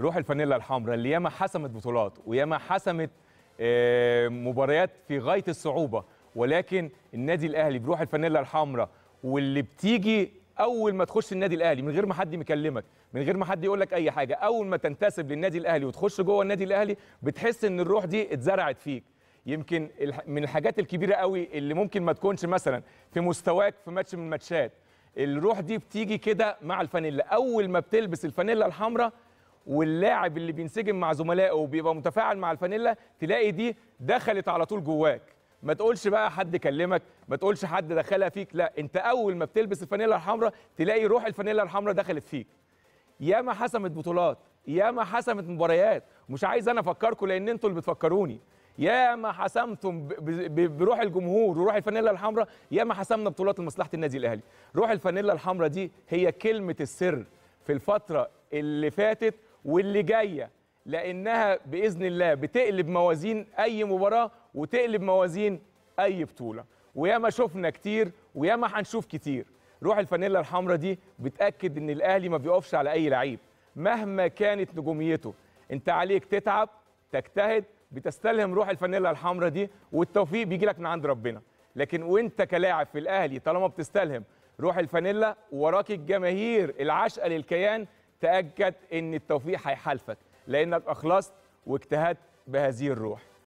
روح الفانيلا الحمراء اللي ياما حسمت بطولات وياما حسمت آه، مباريات في غايه الصعوبه ولكن النادي الاهلي بروح الفانيلا الحمراء واللي بتيجي اول ما تخش النادي الاهلي من غير ما حد يكلمك من غير ما حد يقول لك اي حاجه اول ما تنتسب للنادي الاهلي وتخش جوه النادي الاهلي بتحس ان الروح دي اتزرعت فيك يمكن من الحاجات الكبيره قوي اللي ممكن ما تكونش مثلا في مستواك في ماتش من الماتشات الروح دي بتيجي كده مع الفانيلا اول ما بتلبس الفانيلا الحمراء واللاعب اللي بينسجم مع زملائه وبيبقى متفاعل مع الفانيلا تلاقي دي دخلت على طول جواك ما تقولش بقى حد كلمك ما تقولش حد دخلها فيك لا انت اول ما بتلبس الفانيلا الحمراء تلاقي روح الفانيلا الحمراء دخلت فيك ياما حسمت بطولات ياما حسمت مباريات مش عايز انا افكركم لان انتوا اللي بتفكروني ياما حسمتم بروح الجمهور وروح الفانيلا الحمراء ياما حسمنا بطولات لمصلحه النادي الاهلي روح الفانيلا الحمراء دي هي كلمه السر في الفتره اللي فاتت واللي جايه لانها باذن الله بتقلب موازين اي مباراه وتقلب موازين اي بطوله وياما شفنا كتير وياما هنشوف كتير روح الفانيلا الحمراء دي بتاكد ان الاهلي ما بيقفش على اي لعيب مهما كانت نجوميته انت عليك تتعب تجتهد بتستلهم روح الفانيلا الحمراء دي والتوفيق بيجي لك من عند ربنا لكن وانت كلاعب في الاهلي طالما بتستلهم روح الفانيلا وراك الجماهير العشقه للكيان تاكد ان التوفيق هيحالفك لانك اخلصت واجتهدت بهذه الروح